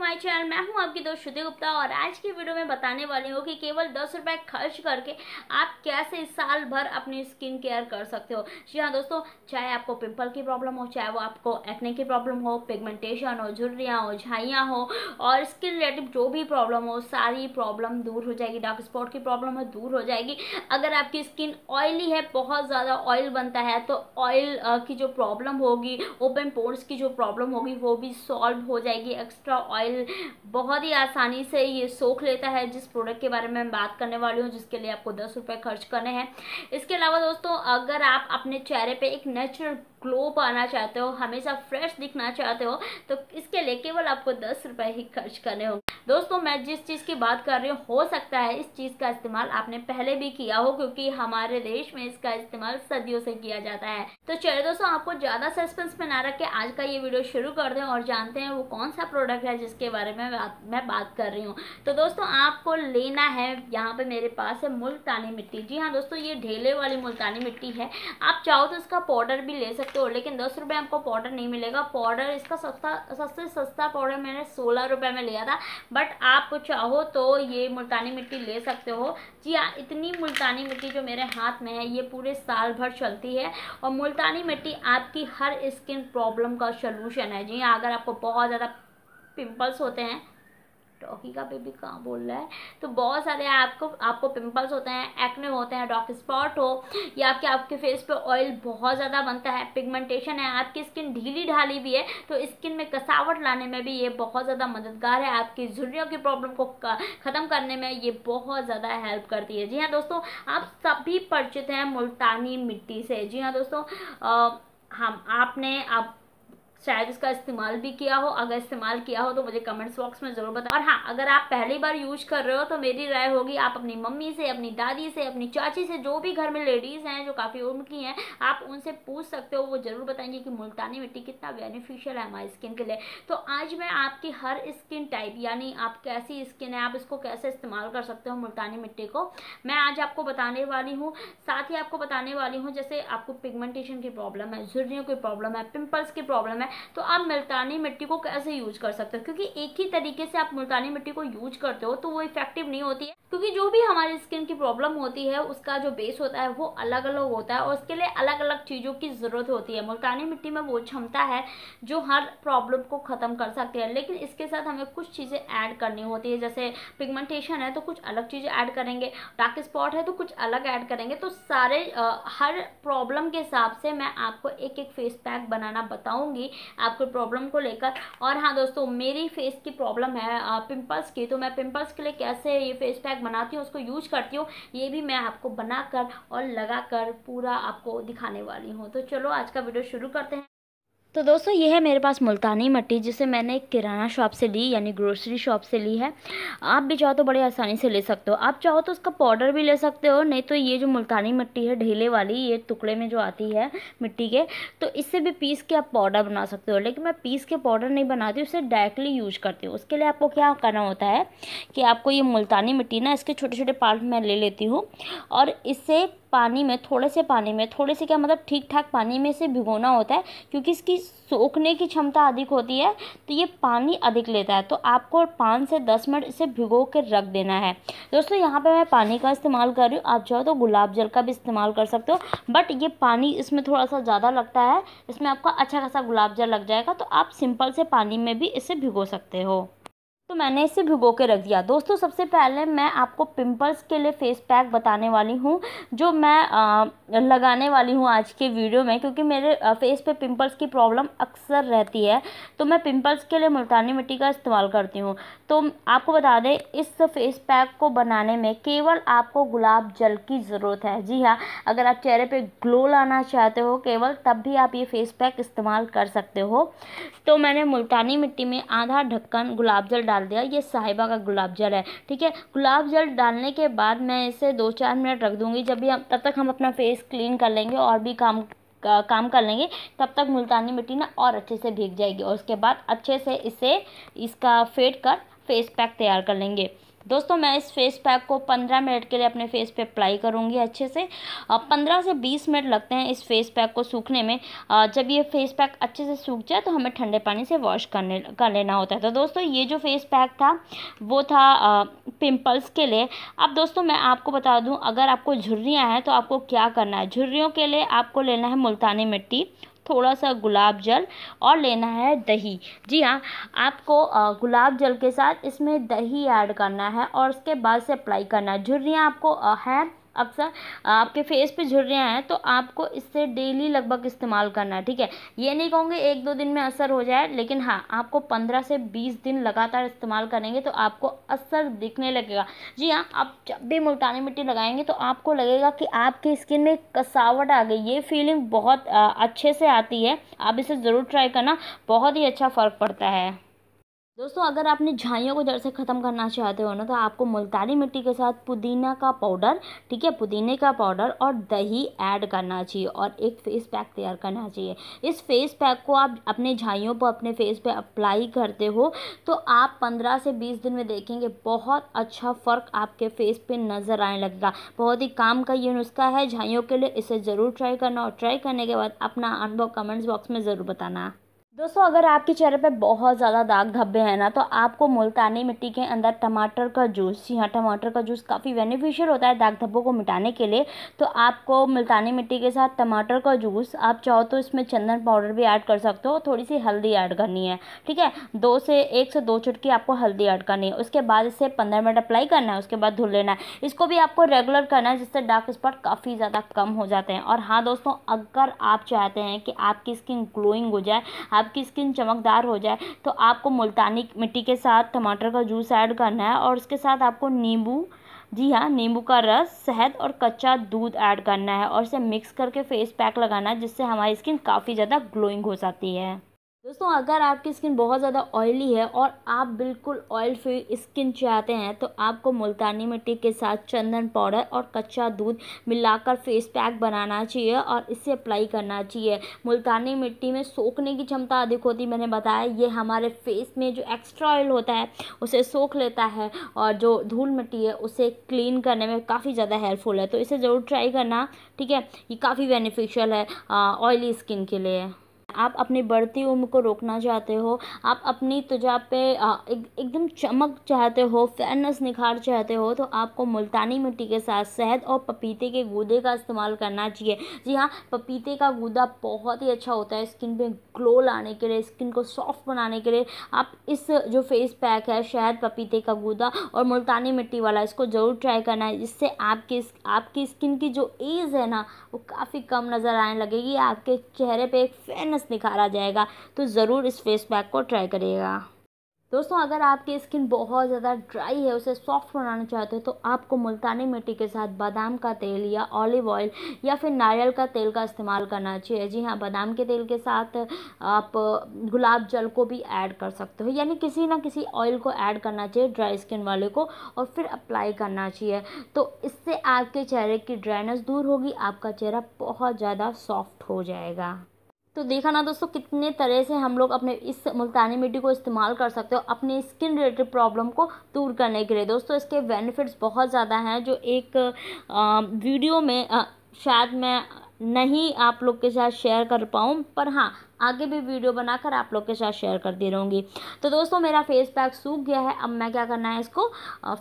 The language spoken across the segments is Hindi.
माय चैनल मैं हूं आपकी दोस्त श्रुति गुप्ता और आज की वीडियो में बताने वाली हूं कि केवल दस रुपये खर्च करके आप कैसे साल भर अपनी स्किन केयर कर सकते हो जी हाँ दोस्तों चाहे आपको पिंपल की प्रॉब्लम हो चाहे वो आपको एक्ने की प्रॉब्लम हो पिगमेंटेशन हो झुर्रियाँ हो झाइयाँ हो और स्किन रिलेटेड जो भी प्रॉब्लम हो सारी प्रॉब्लम दूर हो जाएगी डार्क स्पॉट की प्रॉब्लम है दूर हो जाएगी अगर आपकी स्किन ऑयली है बहुत ज़्यादा ऑयल बनता है तो ऑयल की जो प्रॉब्लम होगी ओपन पोर्स की जो प्रॉब्लम होगी वो भी सॉल्व हो जाएगी एक्स्ट्रा ऑयल ऑयल बहुत ही आसानी से ये सोख लेता है जिस प्रोडक्ट के बारे में मैं बात करने वाली हूँ जिसके लिए आपको दस रुपये खर्च करने हैं इसके अलावा दोस्तों अगर आप अपने चेहरे पर एक नेचुरल ग्लो पाना चाहते हो हमेशा फ्रेश दिखना चाहते हो तो इसके लिए केवल आपको दस रुपए ही खर्च करने होंगे दोस्तों मैं जिस चीज़ की बात कर रही हूँ हो सकता है इस चीज़ का इस्तेमाल आपने पहले भी किया हो क्योंकि हमारे देश में इसका इस्तेमाल सदियों से किया जाता है तो चलिए दोस्तों आपको ज़्यादा सस्पेंस में ना रख के आज का ये वीडियो शुरू कर दें और जानते हैं वो कौन सा प्रोडक्ट है जिसके बारे में मैं बात कर रही हूँ तो दोस्तों आपको लेना है यहाँ पे मेरे पास है मुल्तानी मिट्टी जी हाँ दोस्तों ये ढेले वाली मुल्तानी मिट्टी है आप चाहो तो इसका पाउडर भी ले सकते सकते हो लेकिन दस रुपये आपको पाउडर नहीं मिलेगा पाउडर इसका सस्ता सबसे सस्ता पाउडर मैंने सोलह रुपये में लिया था बट आप चाहो तो ये मुल्तानी मिट्टी ले सकते हो जी हाँ इतनी मुल्तानी मिट्टी जो मेरे हाथ में है ये पूरे साल भर चलती है और मुल्तानी मिट्टी आपकी हर स्किन प्रॉब्लम का सोलूशन है जी हाँ, अगर आपको बहुत ज़्यादा पिंपल्स होते हैं टॉकी का बेबी कहाँ बोल रहा है तो बहुत सारे आपको आपको पिंपल्स होते हैं एक्ने होते हैं डॉक स्पॉट हो या आपके आपके फेस पे ऑयल बहुत ज़्यादा बनता है पिगमेंटेशन है आपकी स्किन ढीली ढाली भी है तो स्किन में कसावट लाने में भी ये बहुत ज़्यादा मददगार है आपकी झुर्रियों की प्रॉब्लम को ख़त्म करने में ये बहुत ज़्यादा हेल्प करती है जी हाँ दोस्तों आप सभी परिचित हैं मुल्तानी मिट्टी से जी हाँ दोस्तों हम आपने आप शायद इसका इस्तेमाल भी किया हो अगर इस्तेमाल किया हो तो मुझे कमेंट्स बॉक्स में जरूर बताएं और हाँ अगर आप पहली बार यूज कर रहे हो तो मेरी राय होगी आप अपनी मम्मी से अपनी दादी से अपनी चाची से जो भी घर में लेडीज हैं जो काफ़ी उम्र की हैं आप उनसे पूछ सकते हो वो ज़रूर बताएंगे कि मुल्तानी मिट्टी कितना बेनिफिशियल है हमारी स्किन के लिए तो आज मैं आपकी हर स्किन टाइप यानी आप कैसी स्किन है आप इसको कैसे इस्तेमाल कर सकते हो मुल्तानी मिट्टी को मैं आज आपको बताने वाली हूँ साथ ही आपको बताने वाली हूँ जैसे आपको पिगमेंटेशन की प्रॉब्लम है झुर्रियों की प्रॉब्लम है पिम्पल्स की प्रॉब्लम है तो आप मुल्तानी मिट्टी को कैसे यूज कर सकते हो क्योंकि एक ही तरीके से आप मुल्तानी मिट्टी को यूज करते हो तो वो इफेक्टिव नहीं होती है क्योंकि जो भी हमारी स्किन की प्रॉब्लम होती है उसका जो बेस होता है वो अलग अलग होता है और उसके लिए अलग अलग चीज़ों की ज़रूरत होती है मुल्तानी मिट्टी में वो क्षमता है जो हर प्रॉब्लम को ख़त्म कर सकती है लेकिन इसके साथ हमें कुछ चीज़ें ऐड करनी होती है जैसे पिगमेंटेशन है तो कुछ अलग चीज़ें ऐड करेंगे डार्क स्पॉट है तो कुछ अलग ऐड करेंगे तो सारे आ, हर प्रॉब्लम के हिसाब से मैं आपको एक एक फेस पैक बनाना बताऊंगी आपको प्रॉब्लम को लेकर और हाँ दोस्तों मेरी फेस की प्रॉब्लम है पिंपल्स की तो मैं पिंपल्स के लिए कैसे ये फेस पैक बनाती हूँ उसको यूज करती हूँ ये भी मैं आपको बनाकर और लगाकर पूरा आपको दिखाने वाली हूँ तो चलो आज का वीडियो शुरू करते हैं तो दोस्तों ये है मेरे पास मुल्तानी मट्टी जिसे मैंने एक किराना शॉप से ली यानी ग्रोसरी शॉप से ली है आप भी चाहो तो बड़े आसानी से ले सकते हो आप चाहो तो उसका पाउडर भी ले सकते हो नहीं तो ये जो मुल्तानी मिट्टी है ढीले वाली ये टुकड़े में जो आती है मिट्टी के तो इससे भी पीस के आप पाउडर बना सकते हो लेकिन मैं पीस के पाउडर नहीं बनाती उसे डायरेक्टली यूज करती हूँ उसके लिए आपको क्या करना होता है कि आपको ये मुल्तानी मिट्टी ना इसके छोटे छोटे पार्ट मैं ले लेती हूँ और इससे पानी में थोड़े से पानी में थोड़े से क्या मतलब ठीक ठाक पानी में से भिगोना होता है क्योंकि इसकी सोखने की क्षमता अधिक होती है तो ये पानी अधिक लेता है तो आपको पाँच से दस मिनट इसे भिगो कर रख देना है दोस्तों यहाँ पर मैं पानी का इस्तेमाल कर रही हूँ आप चाहो तो गुलाब जल का भी इस्तेमाल कर सकते हो बट ये पानी इसमें थोड़ा सा ज़्यादा लगता है इसमें आपका अच्छा खासा गुलाब जल लग जाएगा तो आप सिंपल से पानी में भी इसे भिगो सकते हो तो मैंने इसे भिगो के रख दिया दोस्तों सबसे पहले मैं आपको पिंपल्स के लिए फेस पैक बताने वाली हूँ जो मैं आ, लगाने वाली हूँ आज के वीडियो में क्योंकि मेरे फेस पे पिंपल्स की प्रॉब्लम अक्सर रहती है तो मैं पिंपल्स के लिए मुल्तानी मिट्टी का इस्तेमाल करती हूँ तो आपको बता दें इस फेस पैक को बनाने में केवल आपको गुलाब जल की ज़रूरत है जी हाँ अगर आप चेहरे पर ग्लो लाना चाहते हो केवल तब भी आप ये फेस पैक इस्तेमाल कर सकते हो तो मैंने मुल्तानी मिट्टी में आधा ढक्कन गुलाब जल डाल डाल दिया ये साहिबा का गुलाब जल है ठीक है गुलाब जल डालने के बाद मैं इसे दो चार मिनट रख दूँगी जब भी हम तब तक हम अपना फेस क्लीन कर लेंगे और भी काम का, काम कर लेंगे तब तक मुल्तानी मिट्टी ना और अच्छे से भीग जाएगी और उसके बाद अच्छे से इसे इसका फेड कर फेस पैक तैयार कर लेंगे दोस्तों मैं इस फेस पैक को पंद्रह मिनट के लिए अपने फेस पे अप्लाई करूँगी अच्छे से पंद्रह से बीस मिनट लगते हैं इस फेस पैक को सूखने में जब ये फेस पैक अच्छे से सूख जाए तो हमें ठंडे पानी से वॉश करने कर लेना होता है तो दोस्तों ये जो फेस पैक था वो था पिंपल्स के लिए अब दोस्तों मैं आपको बता दूँ अगर आपको झुर्रियाँ हैं तो आपको क्या करना है झुर्रियों के लिए आपको लेना है मुल्तानी मिट्टी थोड़ा सा गुलाब जल और लेना है दही जी हाँ आपको गुलाब जल के साथ इसमें दही ऐड करना है और उसके बाद से अप्लाई करना है झुर्रियाँ आपको है अक्सर आपके फेस पे झुर्रियाँ हैं तो आपको इससे डेली लगभग इस्तेमाल करना है ठीक है ये नहीं कहूँगे एक दो दिन में असर हो जाए लेकिन हाँ आपको पंद्रह से बीस दिन लगातार इस्तेमाल करेंगे तो आपको असर दिखने लगेगा जी हाँ आप जब भी मुल्तानी मिट्टी लगाएंगे तो आपको लगेगा कि आपकी स्किन में कसावट आ गई ये फीलिंग बहुत अच्छे से आती है आप इसे ज़रूर ट्राई करना बहुत ही अच्छा फ़र्क पड़ता है दोस्तों अगर आपने झाइयों को जड़ से ख़त्म करना चाहते हो ना तो आपको मुल्तानी मिट्टी के साथ पुदीना का पाउडर ठीक है पुदीने का पाउडर और दही ऐड करना चाहिए और एक फेस पैक तैयार करना चाहिए इस फेस पैक को आप अपने झाइयों पर अपने फेस पे अप्लाई करते हो तो आप पंद्रह से बीस दिन में देखेंगे बहुत अच्छा फ़र्क आपके फेस पर नज़र आने लगेगा बहुत ही काम का ये नुस्खा है झाइयों के लिए इसे ज़रूर ट्राई करना और ट्राई करने के बाद अपना अनुभव कमेंट्स बॉक्स में ज़रूर बताना दोस्तों अगर आपके चेहरे पे बहुत ज़्यादा दाग धब्बे हैं ना तो आपको मुल्तानी मिट्टी के अंदर टमाटर का जूस जी हाँ टमाटर का जूस काफ़ी बेनिफिशियल होता है दाग धब्बों को मिटाने के लिए तो आपको मुल्तानी मिट्टी के साथ टमाटर का जूस आप चाहो तो इसमें चंदन पाउडर भी ऐड कर सकते हो थोड़ी सी हल्दी ऐड करनी है ठीक है दो से एक से दो चुटकी आपको हल्दी ऐड करनी है उसके बाद इसे पंद्रह मिनट अप्लाई करना है उसके बाद धुल लेना है इसको भी आपको रेगुलर करना है जिससे डार्क स्पॉट काफ़ी ज़्यादा कम हो जाते हैं और हाँ दोस्तों अगर आप चाहते हैं कि आपकी स्किन ग्लोइंग हो जाए आप आपकी स्किन चमकदार हो जाए तो आपको मुल्तानी मिट्टी के साथ टमाटर का जूस ऐड करना है और उसके साथ आपको नींबू जी हाँ नींबू का रस शहद और कच्चा दूध ऐड करना है और इसे मिक्स करके फेस पैक लगाना है जिससे हमारी स्किन काफ़ी ज़्यादा ग्लोइंग हो जाती है दोस्तों अगर आपकी स्किन बहुत ज़्यादा ऑयली है और आप बिल्कुल ऑयल फ्री स्किन चाहते हैं तो आपको मुल्तानी मिट्टी के साथ चंदन पाउडर और कच्चा दूध मिलाकर फेस पैक बनाना चाहिए और इसे अप्लाई करना चाहिए मुल्तानी मिट्टी में सोखने की क्षमता अधिक होती मैंने बताया ये हमारे फेस में जो एक्स्ट्रा ऑयल होता है उसे सोख लेता है और जो धूल मिट्टी है उसे क्लीन करने में काफ़ी ज़्यादा हेल्पफुल है तो इसे ज़रूर ट्राई करना ठीक है ये काफ़ी बेनिफिशियल है ऑयली स्किन के लिए आप अपनी बढ़ती उम्र को रोकना चाहते हो आप अपनी तुजा पे एक, एकदम चमक चाहते हो फेयरनेस निखार चाहते हो तो आपको मुल्तानी मिट्टी के साथ शहद और पपीते के गूदे का इस्तेमाल करना चाहिए जी हाँ पपीते का गूदा बहुत ही अच्छा होता है स्किन पे ग्लो लाने के लिए स्किन को सॉफ्ट बनाने के लिए आप इस जो फेस पैक है शहद पपीते का गूदा और मुल्तानी मिट्टी वाला इसको ज़रूर ट्राई करना है जिससे आपकी आपकी स्किन की जो एज है ना वो काफ़ी कम नज़र आने लगेगी आपके चेहरे पर एक फेयरनेस ब्राइटनेस निखारा जाएगा तो ज़रूर इस फेस पैक को ट्राई करिएगा दोस्तों अगर आपकी स्किन बहुत ज़्यादा ड्राई है उसे सॉफ्ट बनाना चाहते हो तो आपको मुल्तानी मिट्टी के साथ बादाम का तेल या ऑलिव ऑयल या फिर नारियल का तेल का इस्तेमाल करना चाहिए जी हाँ बादाम के तेल के साथ आप गुलाब जल को भी ऐड कर सकते हो यानी किसी ना किसी ऑयल को ऐड करना चाहिए ड्राई स्किन वाले को और फिर अप्लाई करना चाहिए तो इससे आपके चेहरे की ड्राइनेस दूर होगी आपका चेहरा बहुत ज़्यादा सॉफ्ट हो जाएगा तो देखा ना दोस्तों कितने तरह से हम लोग अपने इस मुल्तानी मिट्टी को इस्तेमाल कर सकते हो अपने स्किन रिलेटेड प्रॉब्लम को दूर करने के लिए दोस्तों इसके बेनिफिट्स बहुत ज़्यादा हैं जो एक आ, वीडियो में आ, शायद मैं नहीं आप लोग के साथ शेयर कर पाऊँ पर हाँ आगे भी वीडियो बनाकर आप लोग के साथ शेयर करती रहूँगी तो दोस्तों मेरा फेस पैक सूख गया है अब मैं क्या करना है इसको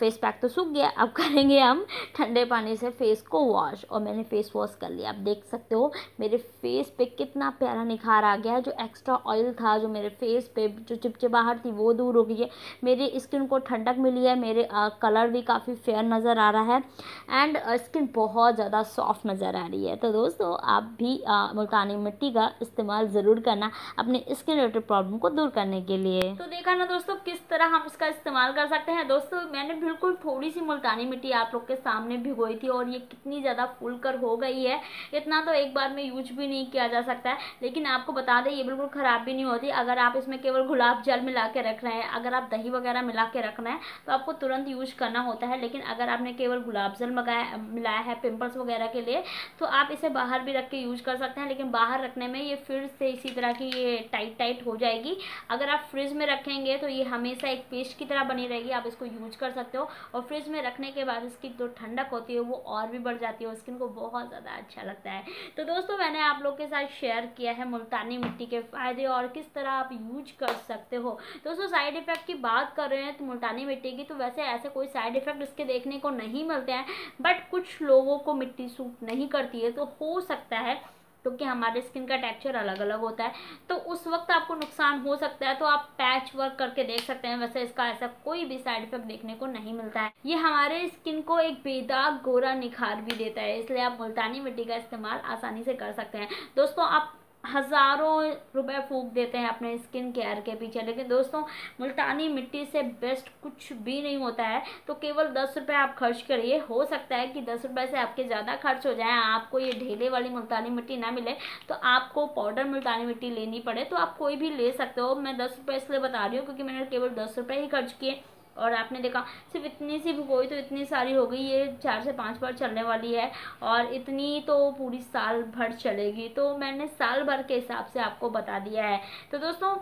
फेस पैक तो सूख गया अब करेंगे हम ठंडे पानी से फेस को वॉश और मैंने फेस वॉश कर लिया आप देख सकते हो मेरे फेस पे कितना प्यारा निखार आ गया है जो एक्स्ट्रा ऑयल था जो मेरे फेस पे जो चिपचिपाहट थी वो दूर हो गई है मेरी स्किन को ठंडक मिली है मेरे आ, कलर भी काफ़ी फेयर नज़र आ रहा है एंड स्किन बहुत ज़्यादा सॉफ्ट नज़र आ रही है तो दोस्तों आप भी मुल्तानी मिट्टी का इस्तेमाल ज़रूर करना अपने स्किन रिलेटेड प्रॉब्लम को दूर करने के लिए तो देखा ना दोस्तों किस तरह हम इसका इस्तेमाल कर सकते हैं दोस्तों मैंने बिल्कुल थोड़ी सी मुल्तानी मिट्टी आप लोग के सामने भिगोई थी और ये कितनी ज़्यादा फूल कर हो गई है इतना तो एक बार में यूज भी नहीं किया जा सकता है लेकिन आपको बता दें ये बिल्कुल ख़राब भी नहीं होती अगर आप इसमें केवल गुलाब जल मिला के रख रहे हैं अगर आप दही वगैरह मिला के रखना है तो आपको तुरंत यूज करना होता है लेकिन अगर आपने केवल गुलाब जल मंगाया मिलाया है पिम्पल्स वगैरह के लिए तो आप इसे बाहर भी रख के यूज कर सकते हैं लेकिन बाहर रखने में ये फिर से इसी तरह की ये टाइट टाइट हो जाएगी अगर आप फ्रिज में रखेंगे तो ये हमेशा एक पेस्ट की तरह बनी रहेगी आप इसको यूज कर सकते हो और फ्रिज में रखने के बाद इसकी जो तो ठंडक होती है वो और भी बढ़ जाती है स्किन को बहुत ज़्यादा अच्छा लगता है तो दोस्तों मैंने आप लोग के साथ शेयर किया है मुल्तानी मिट्टी के फ़ायदे और किस तरह आप यूज कर सकते हो दोस्तों साइड इफ़ेक्ट की बात कर रहे हैं तो मुल्तानी मिट्टी की तो वैसे ऐसे कोई साइड इफ़ेक्ट इसके देखने को नहीं मिलते हैं बट कुछ लोगों को मिट्टी सूट नहीं करती है तो हो सकता है क्योंकि तो हमारे स्किन का टेक्चर अलग अलग होता है तो उस वक्त आपको नुकसान हो सकता है तो आप पैच वर्क करके देख सकते हैं वैसे इसका ऐसा कोई भी साइड इफेक्ट देखने को नहीं मिलता है ये हमारे स्किन को एक बेदाग गोरा निखार भी देता है इसलिए आप मुल्तानी मिट्टी का इस्तेमाल आसानी से कर सकते हैं दोस्तों आप हज़ारों रुपए फूक देते हैं अपने स्किन केयर के पीछे लेकिन दोस्तों मुल्तानी मिट्टी से बेस्ट कुछ भी नहीं होता है तो केवल दस रुपये आप खर्च करिए हो सकता है कि दस रुपये से आपके ज़्यादा खर्च हो जाए आपको ये ढेले वाली मुल्तानी मिट्टी ना मिले तो आपको पाउडर मुल्तानी मिट्टी लेनी पड़े तो आप कोई भी ले सकते हो मैं दस रुपये इसलिए बता रही हूँ क्योंकि मैंने केवल दस रुपये ही खर्च किए और आपने देखा सिर्फ इतनी सी भुगोई तो इतनी सारी हो गई ये चार से पांच बार चलने वाली है और इतनी तो पूरी साल भर चलेगी तो मैंने साल भर के हिसाब से आपको बता दिया है तो दोस्तों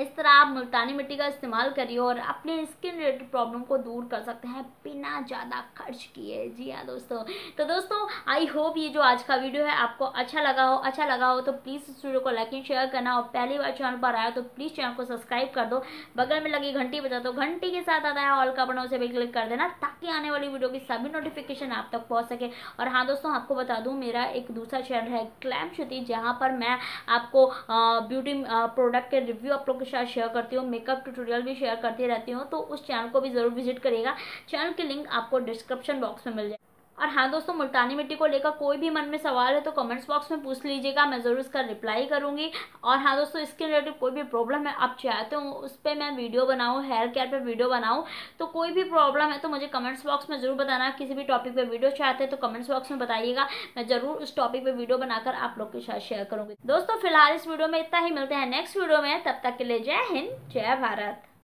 इस तरह आप मुल्तानी मिट्टी का इस्तेमाल करिए और अपने स्किन रिलेटेड प्रॉब्लम को दूर कर सकते हैं बिना ज़्यादा खर्च किए जी हाँ दोस्तों तो दोस्तों आई होप ये जो आज का वीडियो है आपको अच्छा लगा हो अच्छा लगा हो तो प्लीज़ इस वीडियो को लाइक एंड शेयर करना और पहली बार चैनल पर आया तो प्लीज़ चैनल को सब्सक्राइब कर दो बगल में लगी घंटी बजा दो घंटी के साथ आता है ऑल का बटन उसे भी क्लिक कर देना ताकि आने वाली वीडियो की सभी नोटिफिकेशन आप तक पहुँच सके और हाँ दोस्तों आपको बता दूँ मेरा एक दूसरा चैनल है क्लैम श्रुति जहाँ पर मैं आपको ब्यूटी प्रोडक्ट के रिव्यू अपलोड के साथ शेयर करती हूँ मेकअप ट्यूटोरियल भी शेयर करती रहती हूँ तो उस चैनल को भी ज़रूर विजिट करेगा चैनल की लिंक आपको डिस्क्रिप्शन बॉक्स में मिल जाएगा और हाँ दोस्तों मुल्तानी मिट्टी को लेकर कोई भी मन में सवाल है तो कमेंट्स बॉक्स में पूछ लीजिएगा मैं ज़रूर उसका रिप्लाई करूँगी और हाँ दोस्तों इसके रिलेटेड कोई भी प्रॉब्लम है आप चाहते हो उस पर मैं वीडियो बनाऊँ हेयर केयर पर वीडियो बनाऊँ तो कोई भी प्रॉब्लम है तो मुझे कमेंट्स बॉक्स में ज़रूर बताना किसी भी टॉपिक पर वीडियो चाहते हैं तो कमेंट्स बॉक्स में बताइएगा मैं ज़रूर उस टॉपिक पर वीडियो बनाकर आप लोग के साथ शेयर करूँगी दोस्तों फिलहाल इस वीडियो में इतना ही मिलते हैं नेक्स्ट वीडियो में तब तक के लिए जय हिंद जय भारत